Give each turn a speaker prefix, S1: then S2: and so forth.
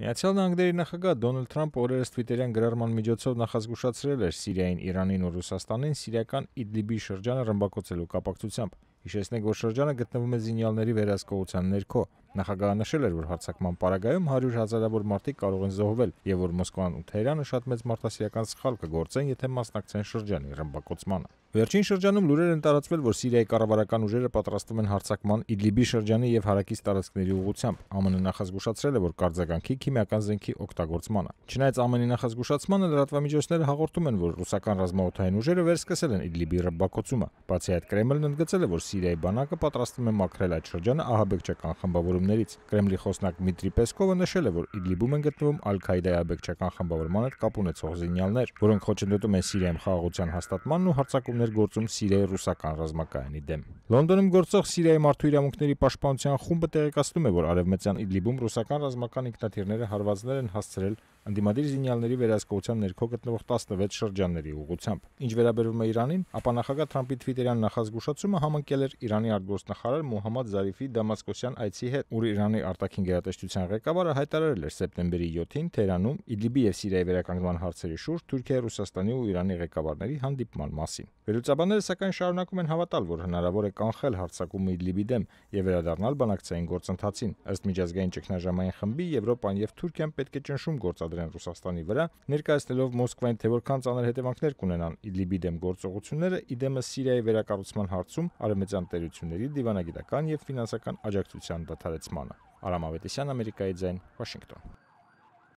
S1: Միացյալ Նահանգների նախագահ Դոնալդ Թրամփը օրերս Twitter-յան գրառման միջոցով նախազգուշացրել էր Սիրիային, Իրանին ու Ռուսաստանին սիրիական Իդլիբի շրջանը ռմբակոծելու կապակցությամբ։ Հիշեցնենք, որ շրջանը գտնվում է զինյալների վերահսկողության ներքո։ Նախագահը նշել էր, որ հարցակման պարագայում 100 հազարավոր մարդիկ կարող են զոհվել եւ որ Մոսկվան ու Թեհրանը շատ մեծ մարդասիրական սխալ կգործեն, եթե մասնակցեն շրջանի ռմբակոծմանը։ Վերջին շրջանում լուրեր են տարածվել, որ Սիրիայի կառավարական ուժերը պատրաստվում են հարցակման Իդլիբի շրջանի եւ հարակից տարածքների ուղությամբ։ ԱՄՆ նախազգուշացրել է, որ կարձագանքի քիմիական զենքի օգտագործմանը։ Չնայած ԱՄՆ-ի նախազգուշացմանը լրատվամիջոցները հաղորդում են, որ ռուսական ռազմաօդային ուժերը վերսկսել են Իդլիբի ռմբակոծումը։ Բացի այդ, Կրեմլն ընդգծել է, որ Սիրիայի բանակը պատրաստվում է մաքրել այդ շրջանը ահաբեկչական խմբավորումներից հայտարարումներից։ Կրեմլի խոսնակ Դմիտրի Պեսկովը նշել է, որ Իդլիբում են գտնվում Ալ-Քաիդայի աբեկչական խմբավորման հետ կապ ունեցող զինյալներ, որոնք խոչընդոտում են Սիրիայում խաղաղության հաստատմանն ու հարձակումներ գործում Սիրիայի ռուսական ռազմակայանի դեմ։ Լոնդոնում գործող Սիրիայի մարդու իրավունքների պաշտպանության խումբը տեղեկացնում է, որ արևմտյան Իդլիբում ռուսական ռազմական ինքնաթիռները հարվածներ են հասցրել Անդիմադիր զինյալների վերահսկողության ներքո գտնվող 16 շրջանների ուղությամբ։ Ինչ վերաբերում է Իրանին, ապա նախագահ Թրամփի Թվիտերյան նախազգուշացումը համընկել էր Իրանի արտգործնախարար Մոհամմադ Զարիֆի Դամասկոսյան այցի հետ, որը Իրանի արտաքին գերատեսչության ղեկավարը հայտարարել էր սեպտեմբերի 7-ին Թերանում Իդլիբի եւ Սիրիայի վերականգնման հարցերի շուրջ Թուրքիայի, Ռուսաստանի ու Իրանի ղեկավարների հանդիպման մասին։ Վերլուծաբանները սակայն շարունակում են հավատալ, որ հնարավոր է կանխել հարձակումը Իդլիբի դեմ եւ վերադառնալ բանակցային գործընթացին։ Ըստ միջազգային ճգնաժամային խմբի Եվրոպան եւ Թուրքիան պետք է ճնշում գործած արտադրեն Ռուսաստանի վրա, ներկայացնելով Մոսկվային, թե որքան ծանր հետևանքներ կունենան Իդլիբի դեմ գործողությունները, իդեմը Սիրիայի վերակառուցման հարցում արևմտյան տերությունների դիվանագիտական եւ ֆինանսական աջակցության դադարեցմանը։ Արամ Ավետիսյան, Ամերիկայի ձայն, Վաշինգտոն։